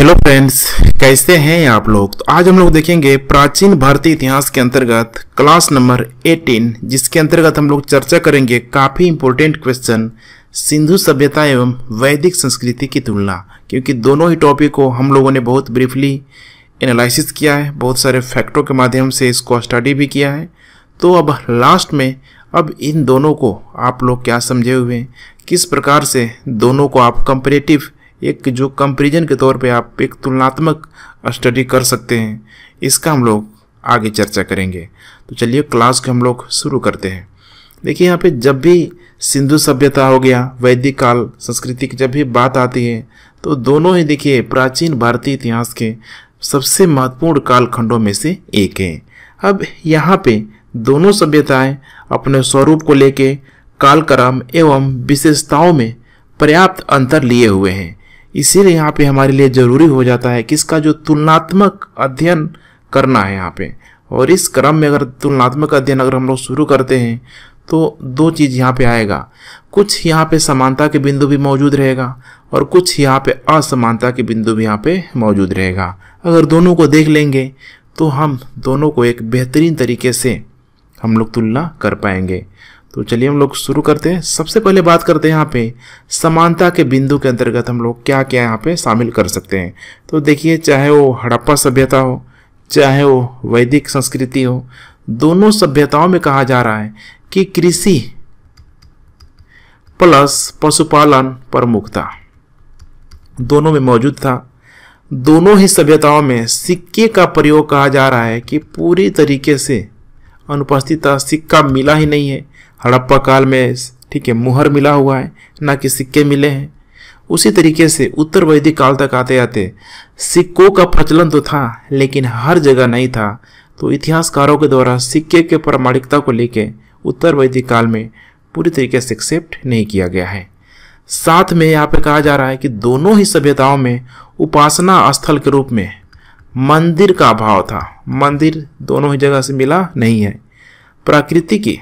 hello friends कैसे हैं आप लोग तो आज हम लोग देखेंगे प्राचीन भारतीय इतिहास के अंतर्गत क्लास नंबर 18 जिसके अंतर्गत हम लोग चर्चा करेंगे काफ़ी इंपॉर्टेंट क्वेश्चन सिंधु सभ्यता एवं वैदिक संस्कृति की तुलना क्योंकि दोनों ही टॉपिक को हम लोगों ने बहुत ब्रीफली एनालिसिस किया है बहुत सारे फैक्टों के माध्यम से इसको स्टडी भी किया है तो अब लास्ट में अब इन दोनों को आप लोग क्या समझे हुए किस प्रकार से दोनों को आप कंपरेटिव एक जो कंपेरिजन के तौर पे आप एक तुलनात्मक स्टडी कर सकते हैं इसका हम लोग आगे चर्चा करेंगे तो चलिए क्लास को हम लोग शुरू करते हैं देखिए यहाँ पे जब भी सिंधु सभ्यता हो गया वैदिक काल संस्कृति की जब भी बात आती है तो दोनों ही देखिए प्राचीन भारतीय इतिहास के सबसे महत्वपूर्ण कालखंडों में से एक है अब यहाँ पे दोनों सभ्यताएं अपने स्वरूप को लेके कालक्रम एवं विशेषताओं में पर्याप्त अंतर लिए हुए हैं इसीलिए यहाँ पे हमारे लिए ज़रूरी हो जाता है कि इसका जो तुलनात्मक अध्ययन करना है यहाँ पे और इस क्रम में अगर तुलनात्मक अध्ययन अगर हम लोग शुरू करते हैं तो दो चीज़ यहाँ पे आएगा कुछ यहाँ पे समानता के बिंदु भी मौजूद रहेगा और कुछ यहाँ पे असमानता के बिंदु भी यहाँ पे मौजूद रहेगा अगर दोनों को देख लेंगे तो हम दोनों को एक बेहतरीन तरीके से हम लोग तुलना कर पाएंगे तो चलिए हम लोग शुरू करते हैं सबसे पहले बात करते हैं यहाँ पे समानता के बिंदु के अंतर्गत हम लोग क्या क्या यहाँ पे शामिल कर सकते हैं तो देखिए चाहे वो हड़प्पा सभ्यता हो चाहे वो वैदिक संस्कृति हो दोनों सभ्यताओं में कहा जा रहा है कि कृषि प्लस पशुपालन प्रमुखता दोनों में मौजूद था दोनों ही सभ्यताओं में सिक्के का प्रयोग कहा जा रहा है कि पूरी तरीके से अनुपस्थित सिक्का मिला ही नहीं है हड़प्पा काल में ठीक है मुहर मिला हुआ है ना कि सिक्के मिले हैं उसी तरीके से उत्तर वैदिक काल तक आते आते सिक्कों का प्रचलन तो था लेकिन हर जगह नहीं था तो इतिहासकारों के द्वारा सिक्के के प्रामाणिकता को लेकर उत्तर वैदिक काल में पूरी तरीके से एक्सेप्ट नहीं किया गया है साथ में यहाँ पर कहा जा रहा है कि दोनों ही सभ्यताओं में उपासना स्थल के रूप में मंदिर का अभाव था मंदिर दोनों ही जगह से मिला नहीं है प्रकृति की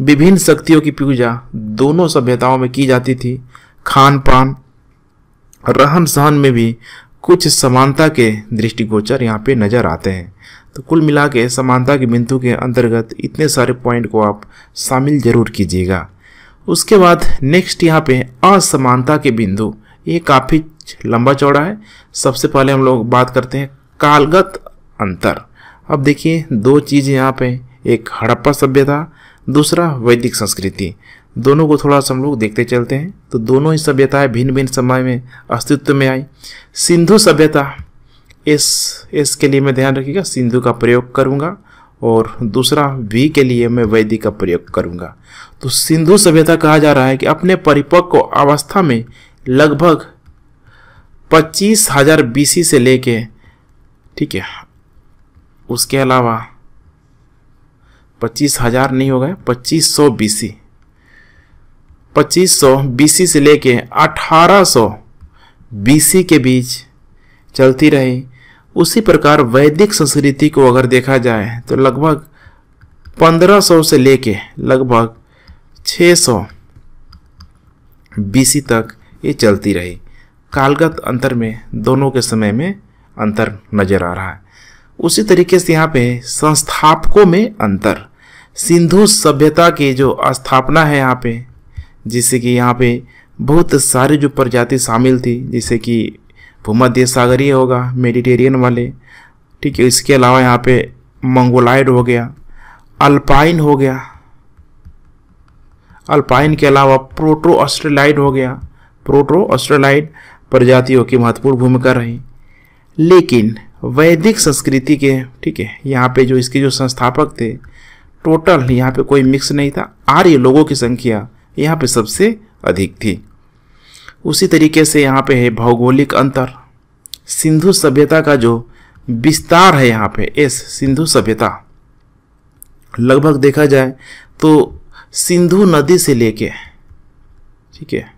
विभिन्न शक्तियों की पूजा दोनों सभ्यताओं में की जाती थी खान पान रहन सहन में भी कुछ समानता के दृष्टिगोचर यहाँ पे नज़र आते हैं तो कुल मिला के समानता के बिंदु के अंतर्गत इतने सारे पॉइंट को आप शामिल जरूर कीजिएगा उसके बाद नेक्स्ट यहाँ पे असमानता के बिंदु ये काफ़ी लंबा चौड़ा है सबसे पहले हम लोग बात करते हैं कालगत अंतर अब देखिए दो चीज़ें यहाँ पे एक हड़प्पा सभ्यता दूसरा वैदिक संस्कृति दोनों को थोड़ा सा हम लोग देखते चलते हैं तो दोनों ही सभ्यताएं भिन्न भिन्न समय में अस्तित्व में आई सिंधु सभ्यता इस एस के लिए मैं ध्यान रखिएगा सिंधु का प्रयोग करूँगा और दूसरा वी के लिए मैं वैदिक का प्रयोग करूँगा तो सिंधु सभ्यता कहा जा रहा है कि अपने परिपक्व अवस्था में लगभग पच्चीस हजार बीसी से लेके ठीक है उसके अलावा पच्चीस हजार नहीं होगा पच्चीस सौ सी पच्चीस सौ बीसी से लेके अठारह सौ बीसी के बीच चलती रही उसी प्रकार वैदिक संस्कृति को अगर देखा जाए तो लगभग 1500 से लेके लगभग 600 बीसी तक ये चलती रही कालगत अंतर में दोनों के समय में अंतर नजर आ रहा है उसी तरीके से यहाँ पे संस्थापकों में अंतर सिंधु सभ्यता की जो स्थापना है यहाँ पे जिससे कि यहाँ पे बहुत सारे जो प्रजाति शामिल थी जैसे कि भूमध्य सागरीय होगा मेडिटेरियन वाले ठीक है इसके अलावा यहाँ पे मंगोलाइड हो गया अल्पाइन हो गया अल्पाइन के अलावा प्रोटो ऑस्ट्रेलाइड हो गया प्रोटो ऑस्ट्रेलाइड प्रजातियों की महत्वपूर्ण भूमिका रही लेकिन वैदिक संस्कृति के ठीक है यहाँ पे जो इसके जो संस्थापक थे टोटल यहाँ पे कोई मिक्स नहीं था आर्य लोगों की संख्या यहाँ पे सबसे अधिक थी उसी तरीके से यहाँ पे है भौगोलिक अंतर सिंधु सभ्यता का जो विस्तार है यहाँ पे एस सिंधु सभ्यता लगभग देखा जाए तो सिंधु नदी से लेके ठीक है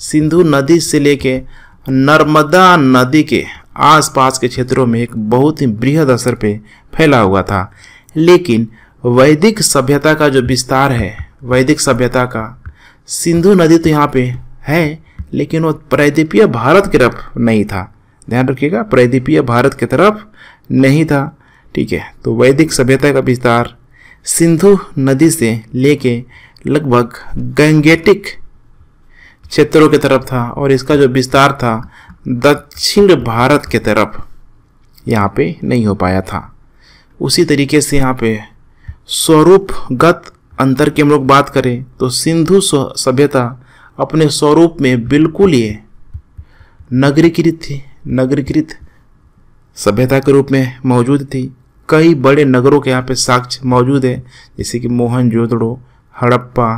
सिंधु नदी से लेके नर्मदा नदी के आसपास के क्षेत्रों में एक बहुत ही बृहद असर पे फैला हुआ था लेकिन वैदिक सभ्यता का जो विस्तार है वैदिक सभ्यता का सिंधु नदी तो यहाँ पे है लेकिन वो प्रदीपीय भारत की तरफ नहीं था ध्यान रखिएगा प्रदीपीय भारत की तरफ नहीं था ठीक है तो वैदिक सभ्यता का विस्तार सिंधु नदी से लेके लगभग गंगेटिक क्षेत्रों की तरफ था और इसका जो विस्तार था दक्षिण भारत के तरफ यहाँ पे नहीं हो पाया था उसी तरीके से यहाँ पे स्वरूपगत अंतर की हम लोग बात करें तो सिंधु सभ्यता अपने स्वरूप में बिल्कुल ही नगरीकृत थी नगरीकृत सभ्यता के रूप में मौजूद थी कई बड़े नगरों के यहाँ पे साक्ष्य मौजूद है जैसे कि मोहनजोदड़ो हड़प्पा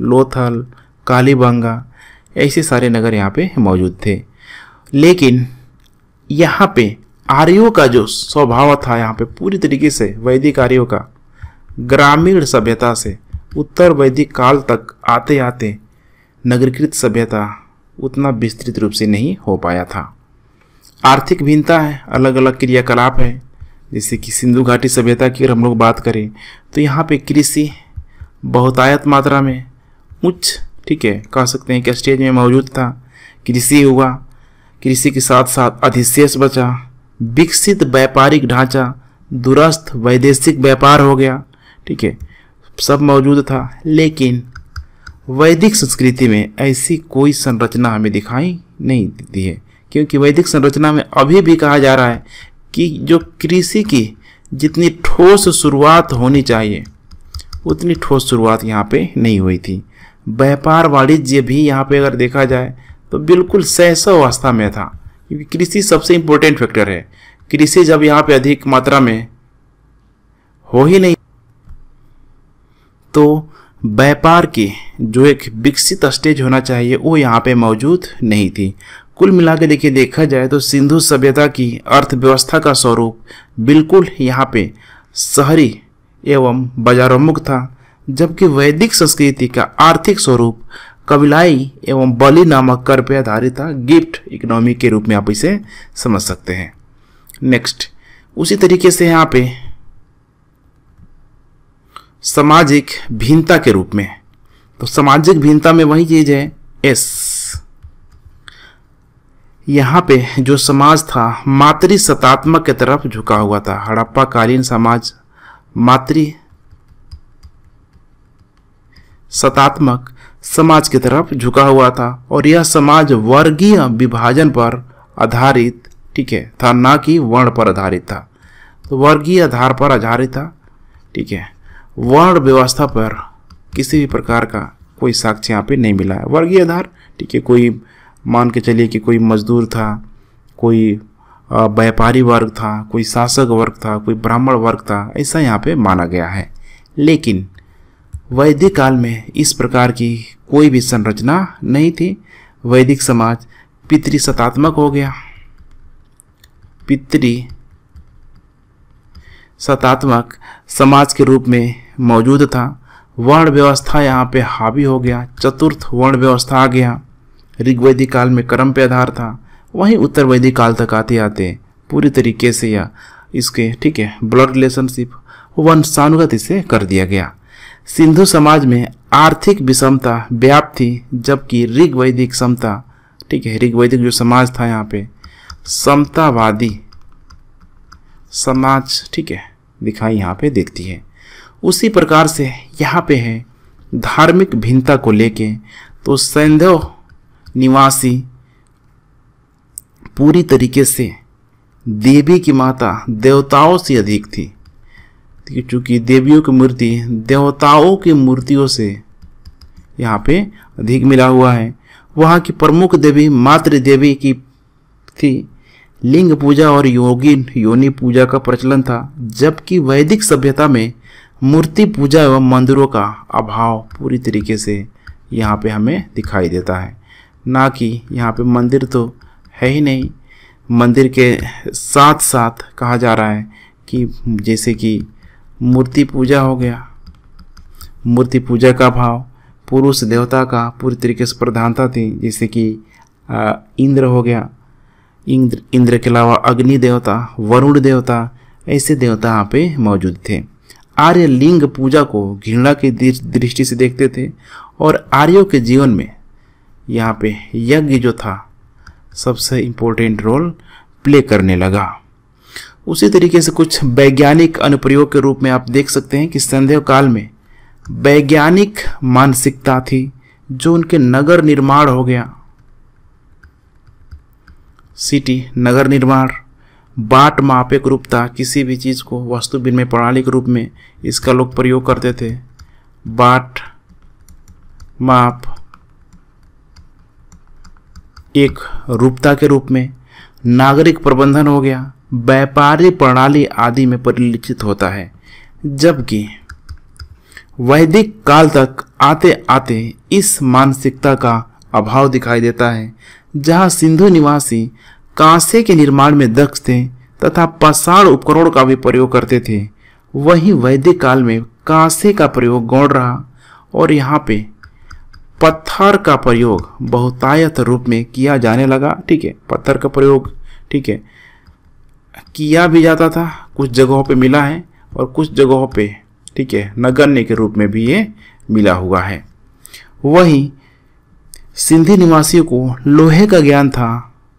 लोथल कालीबंगा ऐसे सारे नगर यहाँ पे मौजूद थे लेकिन यहाँ पे आर्यों का जो स्वभाव था यहाँ पे पूरी तरीके से वैदिक आर्यों का ग्रामीण सभ्यता से उत्तर वैदिक काल तक आते आते नगरीकृत सभ्यता उतना विस्तृत रूप से नहीं हो पाया था आर्थिक भिन्नता है अलग अलग क्रियाकलाप है जैसे कि सिंधु घाटी सभ्यता की अगर हम लोग बात करें तो यहाँ पे कृषि बहुतायत मात्रा में उच्च ठीक है कह सकते हैं कि स्टेज में मौजूद था कृषि हुआ कृषि के साथ साथ अधिशेष बचा विकसित व्यापारिक ढांचा दूरस्थ वैदेशिक व्यापार हो गया ठीक है सब मौजूद था लेकिन वैदिक संस्कृति में ऐसी कोई संरचना हमें दिखाई नहीं दी है क्योंकि वैदिक संरचना में अभी भी कहा जा रहा है कि जो कृषि की जितनी ठोस शुरुआत होनी चाहिए उतनी ठोस शुरुआत यहाँ पे नहीं हुई थी व्यापार वाणिज्य भी यहाँ पे अगर देखा जाए तो बिल्कुल सैसव अवस्था में था क्योंकि कृषि सबसे इम्पोर्टेंट फैक्टर है कृषि जब यहाँ पे अधिक मात्रा में हो ही नहीं तो व्यापार की जो एक विकसित स्टेज होना चाहिए वो यहाँ पे मौजूद नहीं थी कुल मिला के देखिए देखा जाए तो सिंधु सभ्यता की अर्थव्यवस्था का स्वरूप बिल्कुल यहाँ पे शहरी एवं बाजारोन्मुख था जबकि वैदिक संस्कृति का आर्थिक स्वरूप कबिलाई एवं बलि नामक कर पर आधारित था गिफ्ट इकोनॉमी के रूप में आप इसे समझ सकते हैं नेक्स्ट उसी तरीके से यहाँ पे सामाजिक भिन्नता के रूप में तो सामाजिक भिन्नता में वही चीज है एस यहाँ पे जो समाज था मातृ सतात्मक के तरफ झुका हुआ था हड़प्पा कालीन समाज मातृ सतात्मक समाज की तरफ झुका हुआ था और यह समाज वर्गीय विभाजन पर आधारित ठीक है था ना कि वर्ण पर आधारित था तो वर्गीय आधार पर आधारित था ठीक है वर्ण व्यवस्था पर किसी भी प्रकार का कोई साक्ष्य यहाँ पे नहीं मिला है वर्गीय आधार ठीक है कोई मान के चलिए कि कोई मजदूर था कोई व्यापारी वर्ग था कोई शासक वर्ग था कोई ब्राह्मण वर्ग था ऐसा यहाँ पे माना गया है लेकिन वैदिक काल में इस प्रकार की कोई भी संरचना नहीं थी वैदिक समाज पितृसत्तात्मक हो गया पितृ सतात्मक समाज के रूप में मौजूद था वर्ण व्यवस्था यहाँ पे हावी हो गया चतुर्थ वर्ण व्यवस्था आ गया ऋग्वैदिक काल में कर्म पे आधार था वहीं उत्तर वैदिक काल तक आते आते पूरी तरीके से या इसके ठीक है ब्लड रिलेशनशिप वंशानुगत इसे कर दिया गया सिंधु समाज में आर्थिक विषमता व्याप्त थी जबकि ऋग्वैदिक समता ठीक है ऋग्वैदिक जो समाज था यहाँ पे समतावादी समाज ठीक है दिखाई यहाँ पे देखती है उसी प्रकार से यहाँ पे है धार्मिक भिन्नता को लेके तो सैंधव निवासी पूरी तरीके से देवी की माता देवताओं से अधिक थी क्योंकि देवियों की मूर्ति देवताओं की मूर्तियों से यहाँ पे अधिक मिला हुआ है वहाँ की प्रमुख देवी मातृ देवी की थी लिंग पूजा और योगी योनि पूजा का प्रचलन था जबकि वैदिक सभ्यता में मूर्ति पूजा एवं मंदिरों का अभाव पूरी तरीके से यहाँ पे हमें दिखाई देता है ना कि यहाँ पे मंदिर तो है ही नहीं मंदिर के साथ साथ कहा जा रहा है कि जैसे कि मूर्ति पूजा हो गया मूर्ति पूजा का भाव पुरुष देवता का पूरी तरीके से प्रधानता थी जैसे कि इंद्र हो गया इंद्र इंद्र के अलावा अग्नि देवता वरुण देवता ऐसे देवता यहाँ पे मौजूद थे आर्य लिंग पूजा को घृणा की दृष्टि से देखते थे और आर्यों के जीवन में यहाँ पे यज्ञ जो था सबसे इम्पोर्टेंट रोल प्ले करने लगा उसी तरीके से कुछ वैज्ञानिक अनुप्रयोग के रूप में आप देख सकते हैं कि संदेह काल में वैज्ञानिक मानसिकता थी जो उनके नगर निर्माण हो गया सिटी नगर निर्माण बाट मापिक रूपता किसी भी चीज़ को वस्तु विनिमय प्रणाली के रूप में इसका लोग प्रयोग करते थे बाट माप एक रूपता के रूप में नागरिक प्रबंधन हो गया व्यापारी प्रणाली आदि में परिलक्षित होता है जबकि वैदिक काल तक आते आते इस मानसिकता का अभाव दिखाई देता है जहाँ सिंधु निवासी कांसे के निर्माण में दक्ष थे तथा पाषाण उपकरणों का भी प्रयोग करते थे वहीं वैदिक काल में कांसे का प्रयोग गौण रहा और यहाँ पे पत्थर का प्रयोग बहुतायत रूप में किया जाने लगा ठीक है पत्थर का प्रयोग ठीक है किया भी जाता था कुछ जगहों पे मिला है और कुछ जगहों पे ठीक है नगण्य के रूप में भी ये मिला हुआ है वहीं सिंधी निवासियों को लोहे का ज्ञान था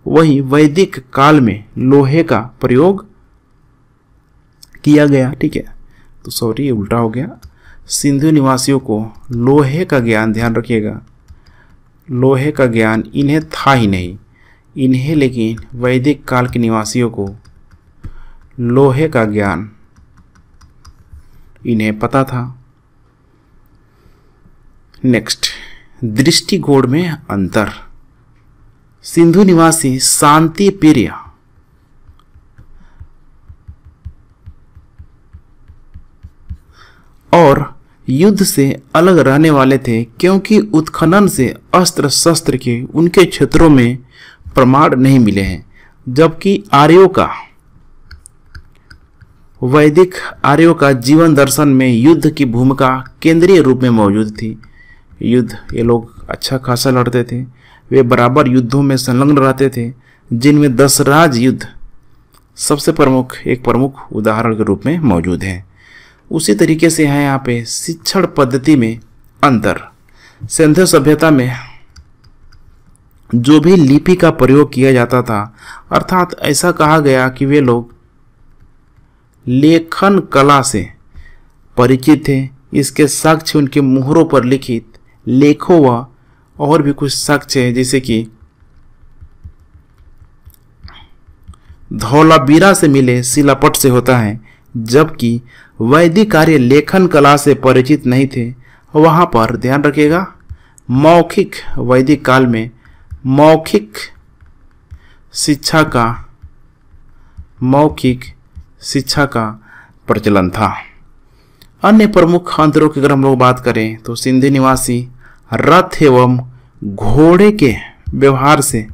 वहीं वैदिक काल में लोहे का प्रयोग किया गया ठीक है तो सॉरी उल्टा हो गया सिंधु निवासियों को लोहे का ज्ञान ध्यान रखिएगा लोहे का ज्ञान इन्हें था ही नहीं इन्हें लेकिन वैदिक काल के निवासियों को लोहे का ज्ञान इन्हें पता था नेक्स्ट दृष्टिकोण में अंतर सिंधु निवासी शांति प्रिय और युद्ध से अलग रहने वाले थे क्योंकि उत्खनन से अस्त्र शस्त्र के उनके क्षेत्रों में प्रमाण नहीं मिले हैं जबकि आर्यों का वैदिक आर्यों का जीवन दर्शन में युद्ध की भूमिका केंद्रीय रूप में मौजूद थी युद्ध ये लोग अच्छा खासा लड़ते थे वे बराबर युद्धों में संलग्न रहते थे जिनमें दस राज युद्ध सबसे प्रमुख एक प्रमुख उदाहरण के रूप में मौजूद हैं उसी तरीके से है यहाँ पे शिक्षण पद्धति में अंतर सिंध सभ्यता में जो भी लिपि का प्रयोग किया जाता था अर्थात ऐसा कहा गया कि वे लोग लेखन कला से परिचित थे इसके साक्ष्य उनके मुहरों पर लिखित लेखों व और भी कुछ शख्स हैं जैसे कि धौलाबीरा से मिले शिलापट से होता है जबकि वैदिक कार्य लेखन कला से परिचित नहीं थे वहाँ पर ध्यान रखिएगा मौखिक वैदिक काल में मौखिक शिक्षा का मौखिक शिक्षा का प्रचलन था अन्य प्रमुख अंतरों की अगर हम लोग बात करें तो सिंधी निवासी रथ एवं घोड़े के व्यवहार से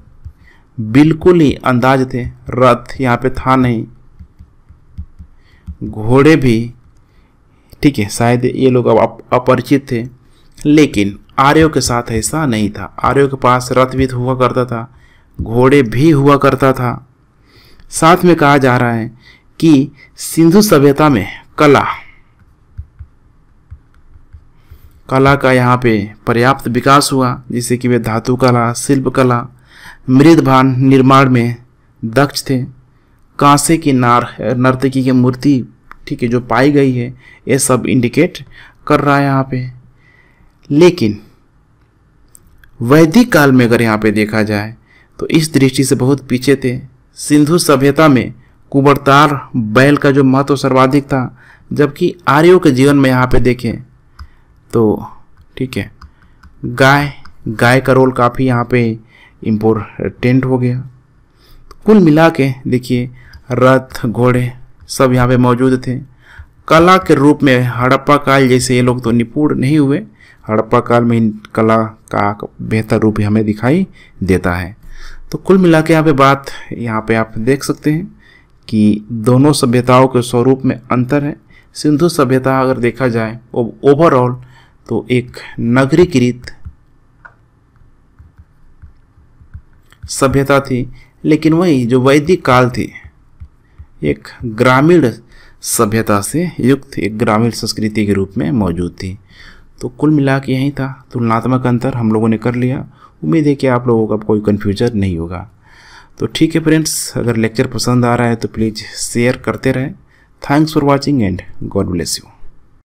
बिल्कुल ही अंदाज थे रथ यहाँ पे था नहीं घोड़े भी ठीक है शायद ये लोग अब अपरिचित थे लेकिन आर्यों के साथ ऐसा नहीं था आर्यों के पास रथ भी तो हुआ करता था घोड़े भी हुआ करता था साथ में कहा जा रहा है कि सिंधु सभ्यता में कला कला का यहाँ पे पर्याप्त विकास हुआ जिससे कि वे धातु कला शिल्प कला मृदभान निर्माण में दक्ष थे कांसे की नार नर्तकी की मूर्ति ठीक है जो पाई गई है ये सब इंडिकेट कर रहा है यहाँ पे लेकिन वैदिक काल में अगर यहाँ पे देखा जाए तो इस दृष्टि से बहुत पीछे थे सिंधु सभ्यता में कुबड़तार बैल का जो महत्व सर्वाधिक था जबकि आर्यों के जीवन में यहाँ पे देखें तो ठीक है गाय गाय का रोल काफ़ी यहाँ पे इम्पोर्टेंट हो गया कुल मिला के देखिए रथ घोड़े सब यहाँ पे मौजूद थे कला के रूप में हड़प्पा काल जैसे ये लोग तो निपुण नहीं हुए हड़प्पा काल में इन कला का बेहतर रूप हमें दिखाई देता है तो कुल मिला के यहाँ पे बात यहाँ पे आप देख सकते हैं कि दोनों सभ्यताओं के स्वरूप में अंतर है सिंधु सभ्यता अगर देखा जाए ओवरऑल तो एक नगरीकृत सभ्यता थी लेकिन वही जो वैदिक काल थी एक ग्रामीण सभ्यता से युक्त एक ग्रामीण संस्कृति के रूप में मौजूद थी तो कुल मिला के यही था तुलनात्मक अंतर हम लोगों ने कर लिया उम्मीद है कि आप लोगों का कोई कन्फ्यूजन नहीं होगा तो ठीक है फ्रेंड्स अगर लेक्चर पसंद आ रहा है तो प्लीज़ शेयर करते रहें thanks for watching and God bless you